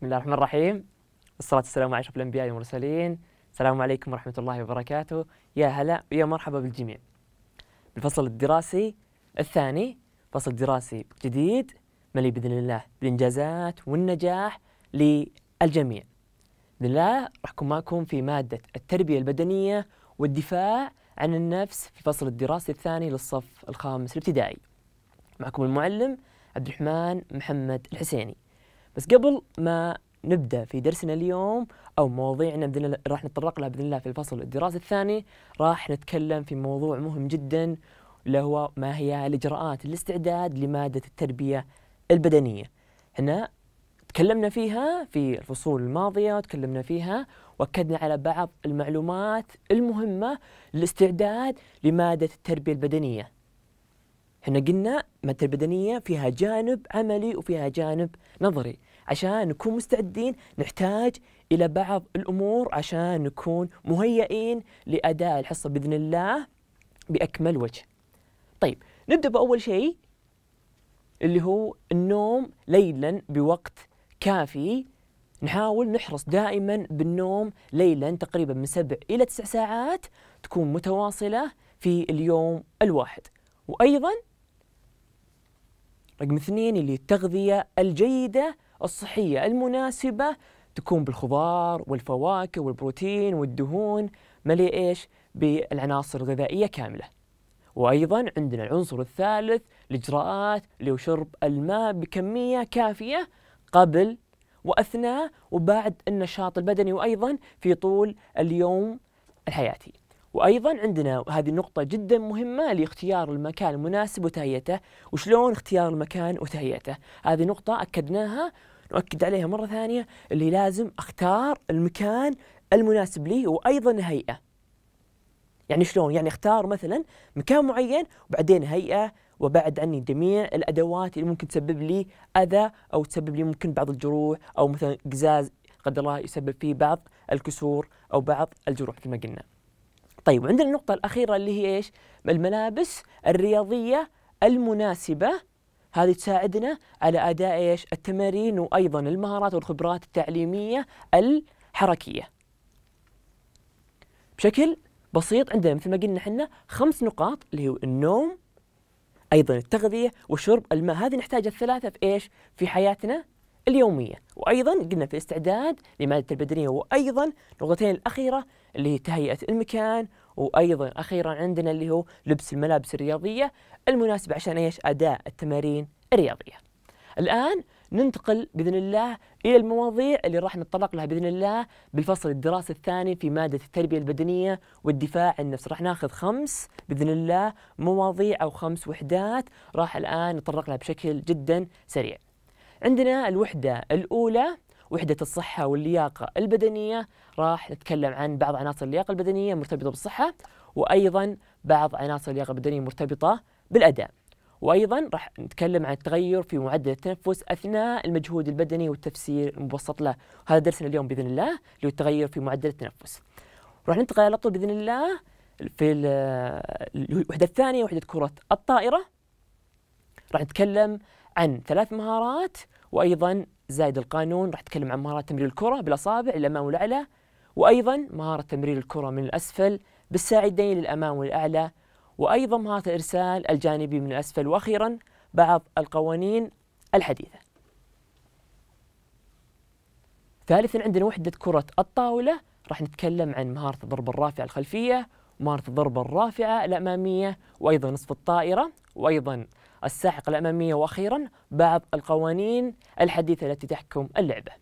بسم الله الرحمن الرحيم الصلاة والسلام على أشرف الأنبياء والمرسلين السلام عليكم ورحمة الله وبركاته يا هلا ويا مرحبا بالجميع بالفصل الدراسي الثاني فصل دراسي جديد مليء بإذن الله بالإنجازات والنجاح للجميع بإذن الله راح أكون معكم في مادة التربية البدنية والدفاع عن النفس في الفصل الدراسي الثاني للصف الخامس الابتدائي معكم المعلم عبد الرحمن محمد الحسيني بس قبل ما نبدا في درسنا اليوم او مواضيعنا باذن الله راح نتطرق لها باذن الله في الفصل الدراسي الثاني راح نتكلم في موضوع مهم جدا اللي هو ما هي الاجراءات الاستعداد لماده التربيه البدنيه. هنا تكلمنا فيها في الفصول الماضيه وتكلمنا فيها واكدنا على بعض المعلومات المهمه للاستعداد لماده التربيه البدنيه احنا قلنا الماده البدنيه فيها جانب عملي وفيها جانب نظري عشان نكون مستعدين نحتاج الى بعض الامور عشان نكون مهيئين لاداء الحصه باذن الله باكمل وجه. طيب نبدا باول شيء اللي هو النوم ليلا بوقت كافي نحاول نحرص دائما بالنوم ليلا تقريبا من سبع الى تسع ساعات تكون متواصله في اليوم الواحد وايضا رقم اثنين اللي التغذية الجيدة الصحية المناسبة تكون بالخضار والفواكه والبروتين والدهون ملي ايش؟ بالعناصر الغذائية كاملة. وأيضا عندنا العنصر الثالث الإجراءات اللي هو شرب الماء بكمية كافية قبل وأثناء وبعد النشاط البدني وأيضا في طول اليوم الحياتي. وأيضا عندنا هذه نقطة جدا مهمة لاختيار المكان المناسب وتهيئته وشلون اختيار المكان وتهيئته هذه نقطة أكدناها نؤكد عليها مرة ثانية اللي لازم أختار المكان المناسب لي وأيضا هيئة يعني شلون يعني اختار مثلا مكان معين وبعدين هيئة وبعد عني جميع الأدوات اللي ممكن تسبب لي أذى أو تسبب لي ممكن بعض الجروح أو مثلا قزاز قدر الله يسبب فيه بعض الكسور أو بعض الجروح كما قلنا طيب عندنا النقطة الأخيرة اللي هي إيش الملابس الرياضية المناسبة هذه تساعدنا على أداء إيش التمارين وأيضا المهارات والخبرات التعليمية الحركية بشكل بسيط عندنا مثل ما قلنا احنا خمس نقاط اللي هو النوم ايضا التغذيه وشرب الماء هذه نحتاج الثلاثه في ايش في حياتنا اليوميه وايضا قلنا في الاستعداد لماده البدنيه وايضا نقطتين الاخيره اللي هي تهيئة المكان وأيضا أخيرا عندنا اللي هو لبس الملابس الرياضية المناسبة عشان إيش أداء التمارين الرياضية الآن ننتقل بإذن الله إلى المواضيع اللي راح نتطرق لها بإذن الله بالفصل الدراسي الثاني في مادة التربية البدنية والدفاع عن النفس راح ناخذ خمس بإذن الله مواضيع أو خمس وحدات راح الآن نتطرق لها بشكل جدا سريع عندنا الوحدة الأولى وحدة الصحة واللياقة البدنية راح نتكلم عن بعض عناصر اللياقة البدنية مرتبطة بالصحة وأيضا بعض عناصر اللياقة البدنية مرتبطة بالأداء وأيضا راح نتكلم عن التغير في معدل التنفس أثناء المجهود البدني والتفسير المبسط له هذا درسنا اليوم بإذن الله اللي هو التغير في معدل التنفس راح ننتقل على طول بإذن الله في الوحدة الثانية وحدة كرة الطائرة راح نتكلم عن ثلاث مهارات وايضا زايد القانون راح تكلم عن مهارات تمرير الكره بالاصابع للامام والاعلى وايضا مهاره تمرير الكره من الاسفل بالساعدين للامام والاعلى وايضا مهاره الارسال الجانبي من الاسفل واخيرا بعض القوانين الحديثه. ثالثا عندنا وحده كره الطاوله راح نتكلم عن مهاره الضرب الرافعه الخلفيه ومهاره الضرب الرافعه الاماميه وايضا نصف الطائره وايضا الساحقة الأمامية وأخيرا بعض القوانين الحديثة التي تحكم اللعبة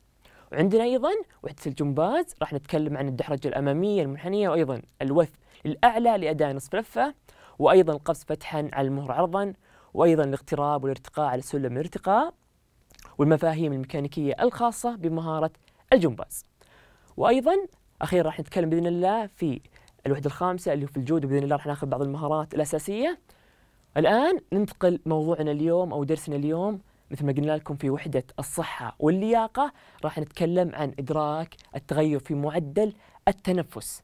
وعندنا أيضا وحدة الجمباز راح نتكلم عن الدحرجة الأمامية المنحنية وأيضا الوث الأعلى لأداء نصف لفة وأيضا القفز فتحا على المهر عرضا وأيضا الاقتراب والارتقاء على سلم الارتقاء والمفاهيم الميكانيكية الخاصة بمهارة الجمباز وأيضا أخيرا راح نتكلم بإذن الله في الوحدة الخامسة اللي هو في الجود بإذن الله راح ناخذ بعض المهارات الأساسية الآن ننتقل موضوعنا اليوم أو درسنا اليوم مثل ما قلنا لكم في وحدة الصحة واللياقة راح نتكلم عن إدراك التغير في معدل التنفس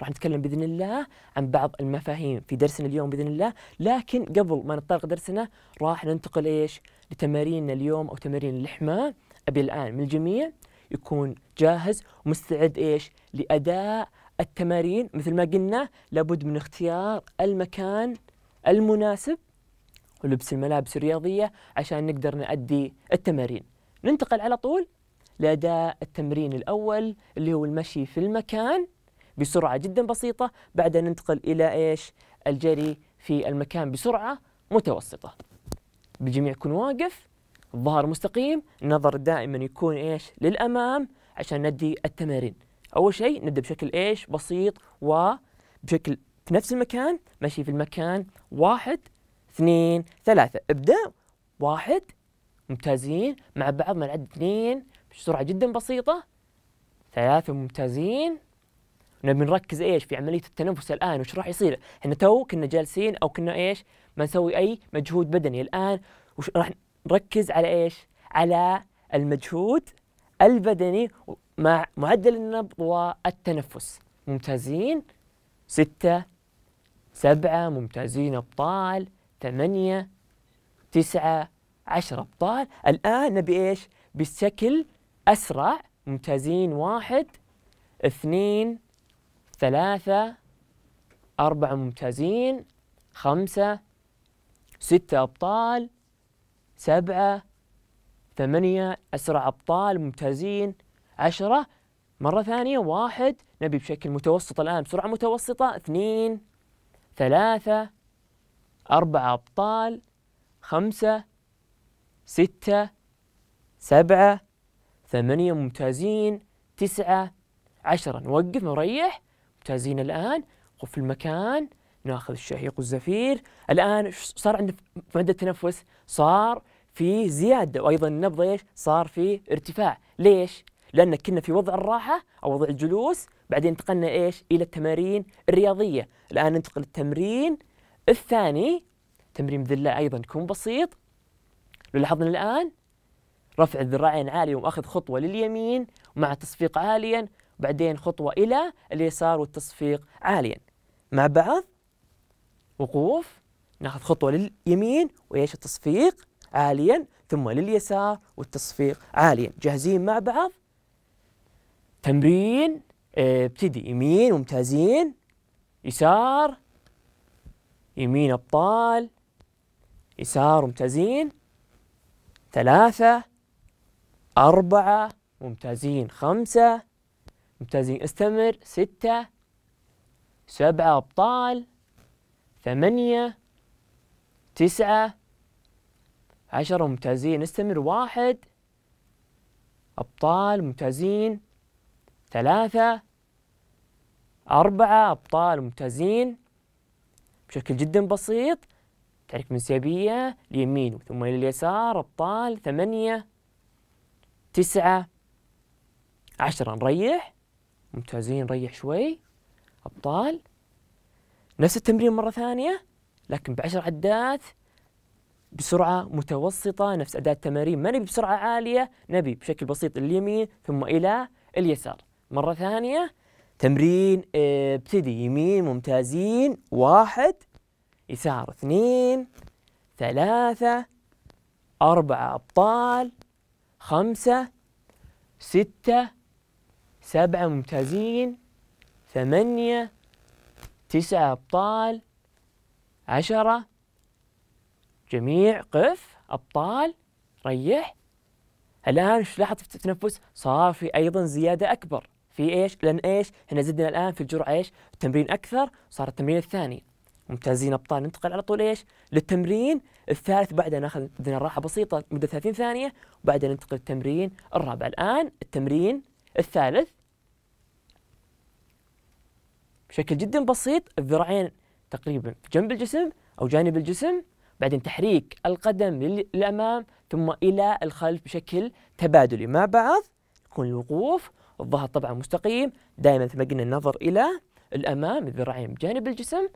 راح نتكلم بإذن الله عن بعض المفاهيم في درسنا اليوم بإذن الله لكن قبل ما نطلق درسنا راح ننتقل إيش لتماريننا اليوم أو تمارين اللحمة أبي الآن من الجميع يكون جاهز ومستعد إيش لأداء التمارين مثل ما قلنا لابد من اختيار المكان المناسب ولبس الملابس الرياضية عشان نقدر نأدي التمارين ننتقل على طول لأداء التمرين الأول اللي هو المشي في المكان بسرعة جدا بسيطة بعدها ننتقل إلى إيش الجري في المكان بسرعة متوسطة بجميع يكون واقف الظهر مستقيم النظر دائما يكون إيش للأمام عشان ندي التمارين أول شيء نبدأ بشكل إيش بسيط وبشكل في نفس المكان مشي في المكان واحد اثنين ثلاثة ابدأ واحد ممتازين مع بعض من عد اثنين بسرعة جدا بسيطة ثلاثة ممتازين نبي نركز ايش في عملية التنفس الآن وش راح يصير احنا تو كنا جالسين أو كنا ايش ما نسوي أي مجهود بدني الآن وش راح نركز على ايش على المجهود البدني مع معدل النبض والتنفس ممتازين ستة سبعة ممتازين أبطال ثمانية تسعة عشرة أبطال الآن نبي إيش بشكل أسرع ممتازين واحد اثنين ثلاثة أربعة ممتازين خمسة ستة أبطال سبعة ثمانية أسرع أبطال ممتازين عشرة مرة ثانية واحد نبي بشكل متوسط الآن بسرعة متوسطة اثنين ثلاثة أربعة أبطال خمسة ستة سبعة ثمانية ممتازين تسعة عشرة نوقف نريح ممتازين الآن وفي في المكان ناخذ الشهيق والزفير الآن صار عندنا في مدى التنفس صار في زيادة وأيضا النبض إيش صار في ارتفاع ليش؟ لأن كنا في وضع الراحة أو وضع الجلوس بعدين انتقلنا ايش الى التمارين الرياضيه الان ننتقل للتمرين الثاني تمرين بذله ايضا يكون بسيط لو لاحظنا الان رفع الذراعين عالي واخذ خطوه لليمين مع تصفيق عاليا بعدين خطوه الى اليسار والتصفيق عاليا مع بعض وقوف ناخذ خطوه لليمين وايش التصفيق عاليا ثم لليسار والتصفيق عاليا جاهزين مع بعض تمرين ابتدي إيه، يمين ممتازين يسار يمين ابطال يسار ممتازين ثلاثة أربعة ممتازين خمسة ممتازين استمر ستة سبعة أبطال ثمانية تسعة عشرة ممتازين استمر واحد أبطال ممتازين ثلاثة أربعة أبطال ممتازين بشكل جدا بسيط من سيبية اليمين ثم إلى اليسار أبطال ثمانية تسعة عشرة نريح ممتازين نريح شوي أبطال نفس التمرين مرة ثانية لكن بعشر عدات بسرعة متوسطة نفس أداة التمارين ما نبي بسرعة عالية نبي بشكل بسيط اليمين ثم إلى اليسار مرة ثانية تمرين آه، ابتدي يمين ممتازين واحد يسار اثنين ثلاثة أربعة أبطال خمسة ستة سبعة ممتازين ثمانية تسعة أبطال عشرة جميع قف أبطال ريح الآن لاحظت في التنفس صار في أيضا زيادة أكبر في ايش؟ لان ايش؟ احنا زدنا الان في الجرعه ايش؟ التمرين اكثر صار التمرين الثاني ممتازين ابطال ننتقل على طول ايش؟ للتمرين الثالث بعدها ناخذ بدنا راحه بسيطه مده 30 ثانيه وبعدها ننتقل للتمرين الرابع الان التمرين الثالث بشكل جدا بسيط الذراعين تقريبا في جنب الجسم او جانب الجسم بعدين تحريك القدم للامام ثم الى الخلف بشكل تبادلي مع بعض يكون الوقوف الظهر طبعا مستقيم دائما مثل ما قلنا النظر الى الامام الذراعين بجانب الجسم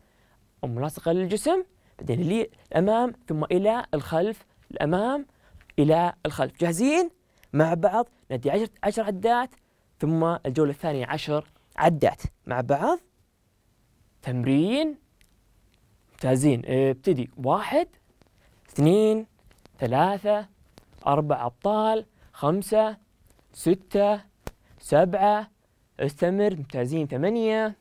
وملاصقه للجسم بعدين لي الامام ثم الى الخلف الامام الى الخلف جاهزين مع بعض ندي عشر, عشر عدات ثم الجوله الثانيه عشر عدات مع بعض تمرين ممتازين ابتدي واحد اثنين ثلاثة اربع أبطال خمسة ستة سبعة استمر ممتازين ثمانية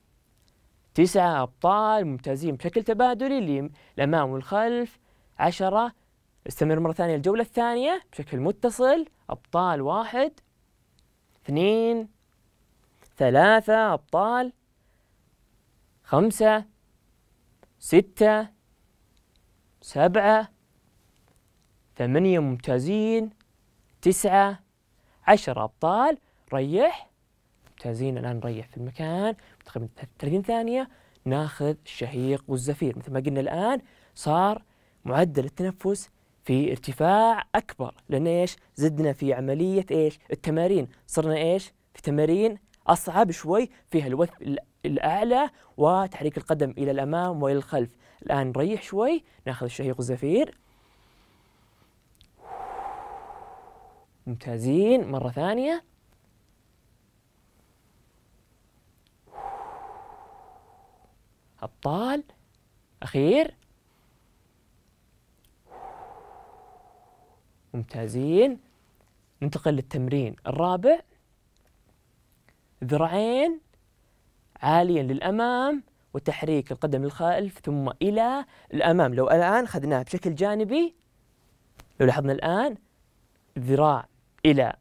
تسعة أبطال ممتازين بشكل تبادلي للأمام والخلف عشرة استمر مرة ثانية الجولة الثانية بشكل متصل أبطال واحد اثنين ثلاثة أبطال خمسة ستة سبعة ثمانية ممتازين تسعة عشرة أبطال ريح ممتازين الآن نريح في المكان تقريبا 30 ثانية ناخذ الشهيق والزفير مثل ما قلنا الآن صار معدل التنفس في ارتفاع أكبر لأن إيش زدنا في عملية إيش التمارين صرنا إيش في تمارين أصعب شوي فيها الوثب الأعلى وتحريك القدم إلى الأمام وإلى الخلف الآن نريح شوي ناخذ الشهيق والزفير ممتازين مرة ثانية أبطال أخير ممتازين ننتقل للتمرين الرابع ذراعين عاليا للأمام وتحريك القدم للخلف ثم إلى الأمام لو الآن أخذناها بشكل جانبي لو لاحظنا الآن ذراع إلى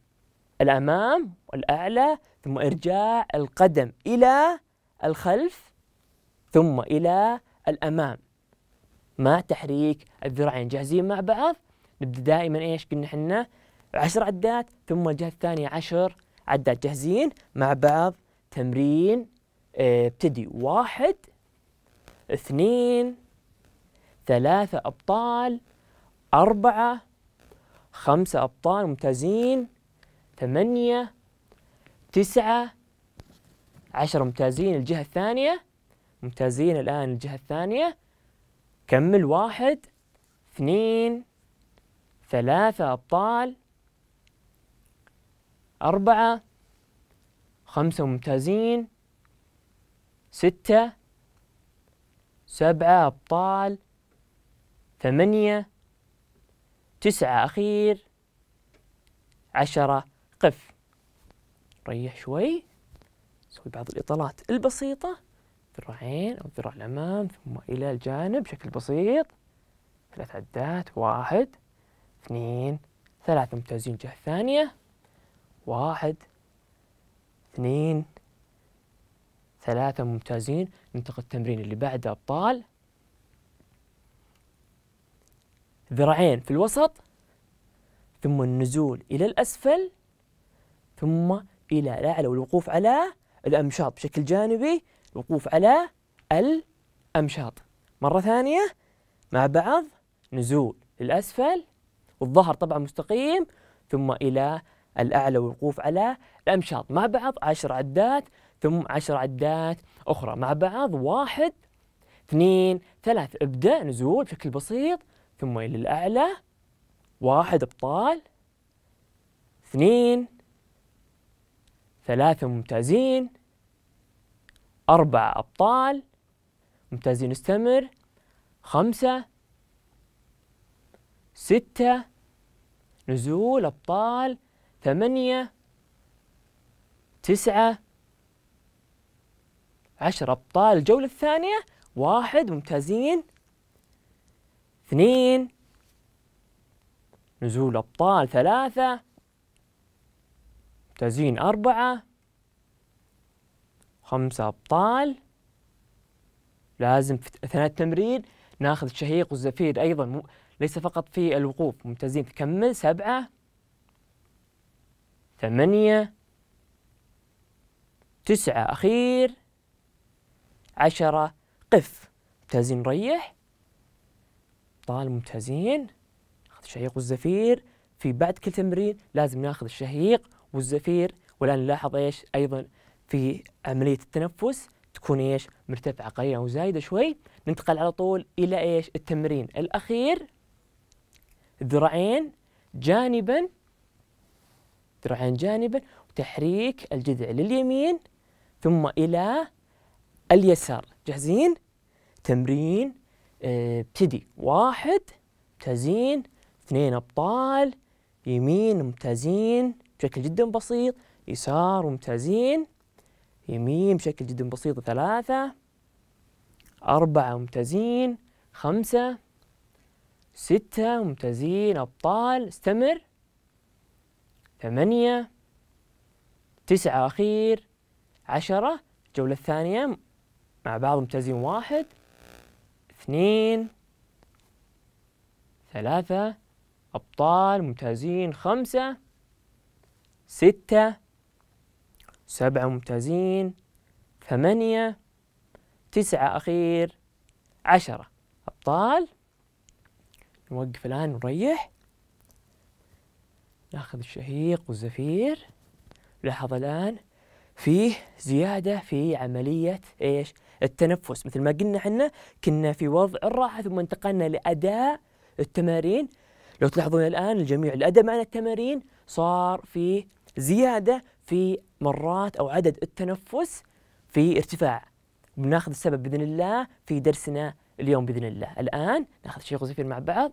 الأمام والأعلى ثم إرجاع القدم إلى الخلف ثم إلى الأمام مع تحريك الذراعين جاهزين مع بعض نبدأ دائما إيش قلنا حنا عشر عدات ثم الجهة الثانية عشر عدات جاهزين مع بعض تمرين آه، ابتدي واحد اثنين ثلاثة أبطال أربعة خمسة أبطال ممتازين ثمانية تسعة عشر ممتازين الجهة الثانية ممتازين الآن الجهة الثانية كمل واحد اثنين ثلاثة أبطال أربعة خمسة ممتازين ستة سبعة أبطال ثمانية تسعة أخير عشرة قف ريح شوي سوي بعض الإطالات البسيطة ذراعين أو ذراع الأمام ثم إلى الجانب بشكل بسيط ثلاث عدات واحد اثنين ثلاثة ممتازين الجهة الثانية واحد اثنين ثلاثة ممتازين ننتقل التمرين اللي بعده أبطال ذراعين في الوسط ثم النزول إلى الأسفل ثم إلى الأعلى والوقوف على الأمشاط بشكل جانبي وقوف على الأمشاط مرة ثانية مع بعض نزول للأسفل والظهر طبعا مستقيم ثم إلى الأعلى والوقوف على الأمشاط مع بعض عشر عدات ثم عشر عدات أخرى مع بعض واحد اثنين ثلاث ابدأ نزول بشكل بسيط ثم إلى الأعلى واحد ابطال اثنين ثلاثة ممتازين أربعة أبطال ممتازين استمر خمسة ستة نزول أبطال ثمانية تسعة عشر أبطال الجولة الثانية واحد ممتازين اثنين نزول أبطال ثلاثة ممتازين أربعة خمسة أبطال لازم في أثناء التمرين ناخذ الشهيق والزفير أيضا مو ليس فقط في الوقوف ممتازين تكمل سبعة ثمانية تسعة أخير عشرة قف ممتازين ريح أبطال ممتازين ناخذ الشهيق والزفير في بعد كل تمرين لازم ناخذ الشهيق والزفير والآن نلاحظ إيش أيضا في عملية التنفس تكون ايش مرتفعة قليلا أو زايدة شوي ننتقل على طول إلى ايش التمرين الأخير ذراعين جانبا ذراعين جانبا وتحريك الجذع لليمين ثم إلى اليسار جاهزين تمرين آه، ابتدي واحد ممتازين اثنين أبطال يمين ممتازين بشكل جدا بسيط يسار ممتازين يمين بشكل جدا بسيط ثلاثة أربعة ممتازين خمسة ستة ممتازين أبطال استمر ثمانية تسعة أخير عشرة الجولة الثانية مع بعض ممتازين واحد اثنين ثلاثة أبطال ممتازين خمسة ستة سبعة ممتازين ثمانية تسعة أخير عشرة أبطال نوقف الآن ونريح ناخذ الشهيق والزفير لاحظ الآن فيه زيادة في عملية إيش التنفس مثل ما قلنا حنا كنا في وضع الراحة ثم انتقلنا لأداء التمارين لو تلاحظون الآن الجميع الأداء معنا التمارين صار فيه زيادة في مرات أو عدد التنفس في ارتفاع بناخذ السبب بإذن الله في درسنا اليوم بإذن الله الآن ناخذ شيخ وزفير مع بعض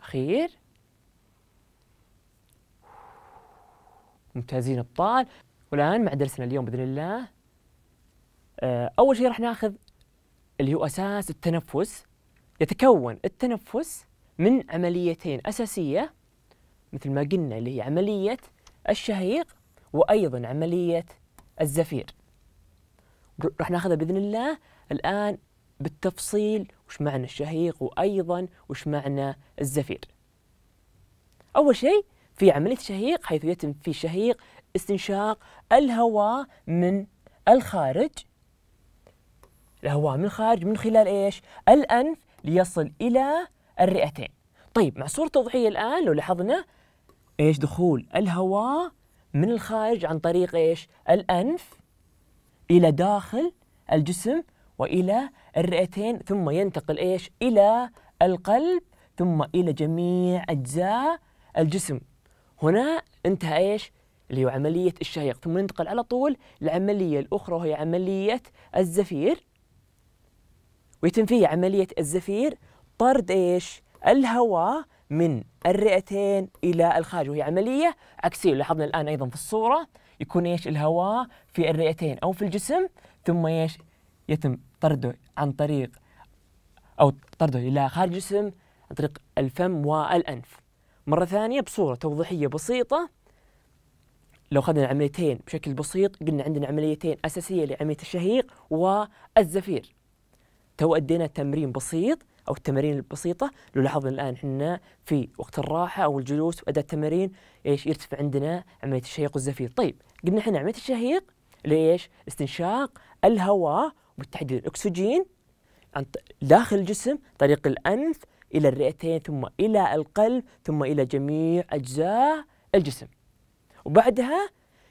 أخير ممتازين أبطال والآن مع درسنا اليوم بإذن الله آه، أول شيء راح ناخذ اللي هو أساس التنفس يتكون التنفس من عمليتين أساسية مثل ما قلنا اللي هي عملية الشهيق وأيضا عملية الزفير راح ناخذها بإذن الله الآن بالتفصيل وش معنى الشهيق وأيضا وش معنى الزفير أول شيء في عملية الشهيق حيث يتم في شهيق استنشاق الهواء من الخارج الهواء من الخارج من خلال ايش؟ الانف ليصل الى الرئتين. طيب مع صورة توضيحية الان لو لاحظنا ايش دخول الهواء من الخارج عن طريق ايش؟ الانف الى داخل الجسم والى الرئتين ثم ينتقل ايش؟ الى القلب ثم الى جميع اجزاء الجسم. هنا انتهى ايش؟ اللي هو عملية الشهيق ثم ننتقل على طول للعملية الأخرى وهي عملية الزفير ويتم فيه عملية الزفير طرد إيش؟ الهواء من الرئتين إلى الخارج وهي عملية عكسية لاحظنا الآن أيضا في الصورة يكون إيش الهواء في الرئتين أو في الجسم ثم إيش يتم طرده عن طريق أو طرده إلى خارج الجسم عن طريق الفم والأنف مرة ثانية بصورة توضيحية بسيطة لو أخذنا العمليتين بشكل بسيط قلنا عندنا عمليتين أساسية لعملية الشهيق والزفير تو أدينا تمرين بسيط أو التمارين البسيطة لو لاحظنا الآن احنا في وقت الراحة أو الجلوس وأداء التمارين إيش يرتفع عندنا عملية الشهيق والزفير طيب قلنا احنا عملية الشهيق ليش استنشاق الهواء وبالتحديد الأكسجين داخل الجسم طريق الأنف إلى الرئتين ثم إلى القلب ثم إلى جميع أجزاء الجسم وبعدها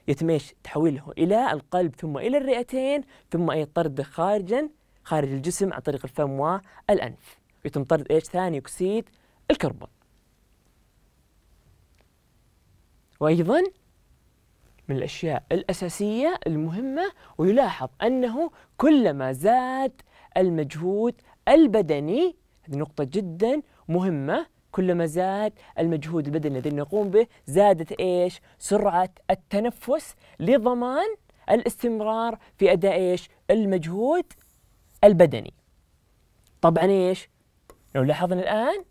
يتم تحويله إلى القلب ثم إلى الرئتين ثم أي طرده خارجا خارج الجسم عن طريق الفم والأنف يتم طرد إيش ثاني أكسيد الكربون وأيضا من الأشياء الأساسية المهمة ويلاحظ أنه كلما زاد المجهود البدني هذه نقطة جدا مهمة كلما زاد المجهود البدني الذي نقوم به زادت ايش؟ سرعة التنفس لضمان الاستمرار في اداء ايش؟ المجهود البدني طبعا ايش لو لاحظنا الان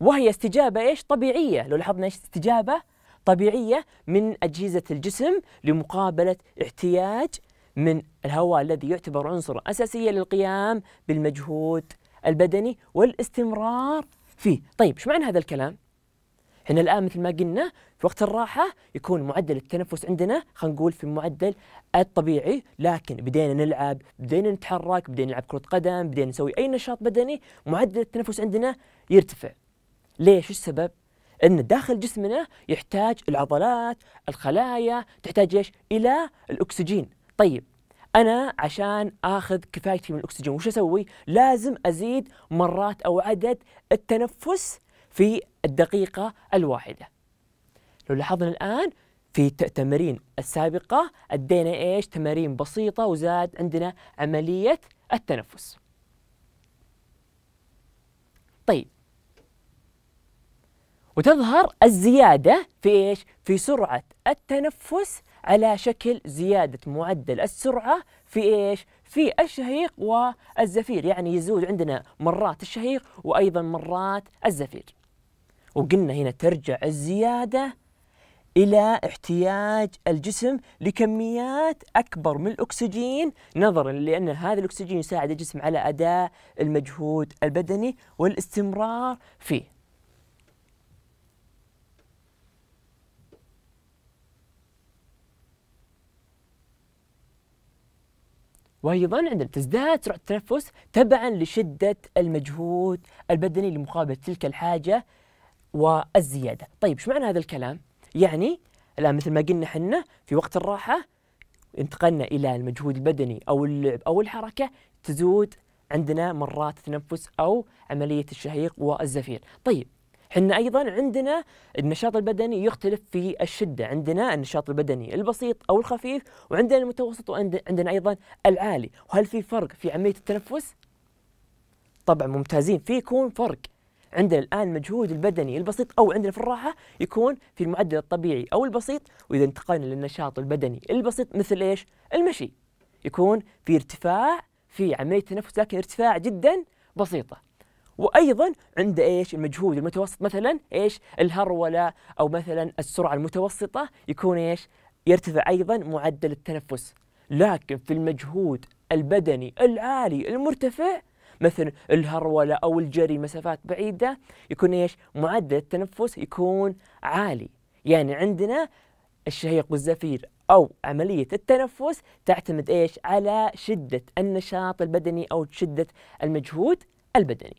وهي استجابه ايش طبيعيه لو لاحظنا ايش استجابه طبيعيه من اجهزه الجسم لمقابله احتياج من الهواء الذي يعتبر عنصرا اساسيا للقيام بالمجهود البدني والاستمرار فيه طيب ايش معنى هذا الكلام احنا الان مثل ما قلنا في وقت الراحه يكون معدل التنفس عندنا خلينا نقول في المعدل الطبيعي لكن بدينا نلعب بدينا نتحرك بدينا نلعب كره قدم بدينا نسوي اي نشاط بدني معدل التنفس عندنا يرتفع ليش السبب ان داخل جسمنا يحتاج العضلات الخلايا تحتاج ايش الى الاكسجين طيب انا عشان اخذ كفايتي من الاكسجين وش اسوي لازم ازيد مرات او عدد التنفس في الدقيقة الواحدة لو لاحظنا الآن في التمارين السابقة أدينا إيه إيش تمارين بسيطة وزاد عندنا عملية التنفس طيب وتظهر الزيادة في إيش؟ في سرعة التنفس على شكل زيادة معدل السرعة في إيش؟ في الشهيق والزفير يعني يزود عندنا مرات الشهيق وأيضا مرات الزفير وقلنا هنا ترجع الزيادة إلى احتياج الجسم لكميات أكبر من الأكسجين نظرا لأن هذا الأكسجين يساعد الجسم على أداء المجهود البدني والاستمرار فيه وايضا عندما تزداد سرعه التنفس تبعا لشده المجهود البدني لمقابله تلك الحاجه والزيادة طيب ايش معنى هذا الكلام يعني الآن مثل ما قلنا حنا في وقت الراحة انتقلنا إلى المجهود البدني أو اللعب أو الحركة تزود عندنا مرات تنفس أو عملية الشهيق والزفير طيب حنا أيضا عندنا النشاط البدني يختلف في الشدة عندنا النشاط البدني البسيط أو الخفيف وعندنا المتوسط وعندنا أيضا العالي وهل في فرق في عملية التنفس؟ طبعا ممتازين في يكون فرق عندنا الآن المجهود البدني البسيط أو عندنا في الراحة يكون في المعدل الطبيعي أو البسيط وإذا انتقلنا للنشاط البدني البسيط مثل إيش؟ المشي يكون في ارتفاع في عملية التنفس لكن ارتفاع جدا بسيطة وايضا عند ايش المجهود المتوسط مثلا ايش الهروله او مثلا السرعه المتوسطه يكون ايش يرتفع ايضا معدل التنفس لكن في المجهود البدني العالي المرتفع مثل الهرولة أو الجري مسافات بعيدة يكون إيش معدل التنفس يكون عالي يعني عندنا الشهيق والزفير أو عملية التنفس تعتمد إيش على شدة النشاط البدني أو شدة المجهود البدني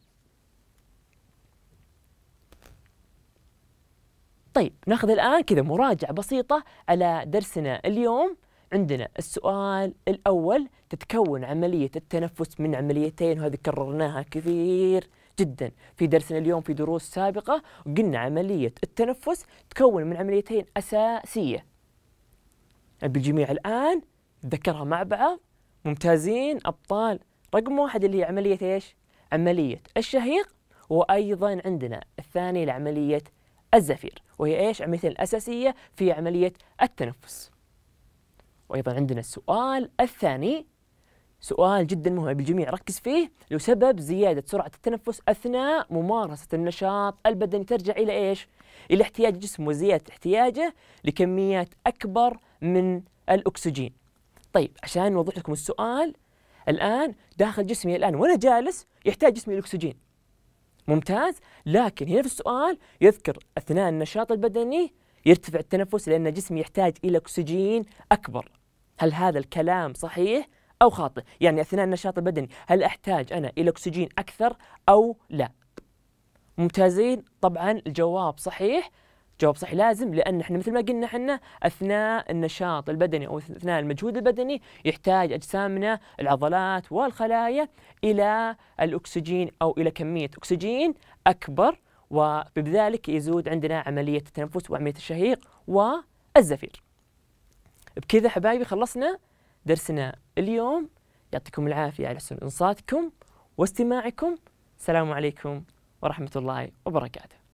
طيب ناخذ الآن كذا مراجعة بسيطة على درسنا اليوم عندنا السؤال الأول تتكون عملية التنفس من عمليتين وهذه كررناها كثير جدا في درسنا اليوم في دروس سابقة قلنا عملية التنفس تكون من عمليتين أساسية أبي الجميع الآن ذكرها مع بعض ممتازين أبطال رقم واحد اللي هي عملية إيش؟ عملية الشهيق وأيضا عندنا الثاني لعملية الزفير وهي إيش؟ عمليتين الأساسية في عملية التنفس وأيضا عندنا السؤال الثاني سؤال جدا مهم بالجميع ركز فيه لو سبب زيادة سرعة التنفس أثناء ممارسة النشاط البدني ترجع إلى إيش؟ إلى احتياج الجسم وزيادة احتياجه لكميات أكبر من الأكسجين طيب عشان نوضح لكم السؤال الآن داخل جسمي الآن وأنا جالس يحتاج جسمي الأكسجين ممتاز لكن هنا في السؤال يذكر أثناء النشاط البدني يرتفع التنفس لأن جسمي يحتاج إلى أكسجين أكبر هل هذا الكلام صحيح أو خاطئ يعني أثناء النشاط البدني هل أحتاج أنا إلى أكسجين أكثر أو لا ممتازين طبعا الجواب صحيح جواب صحيح لازم لان احنا مثل ما قلنا احنا اثناء النشاط البدني او اثناء المجهود البدني يحتاج اجسامنا العضلات والخلايا الى الاكسجين او الى كميه اكسجين اكبر وبذلك يزود عندنا عمليه التنفس وعمليه الشهيق والزفير. بكذا حبايبي خلصنا درسنا اليوم يعطيكم العافية على حسن إنصاتكم واستماعكم السلام عليكم ورحمة الله وبركاته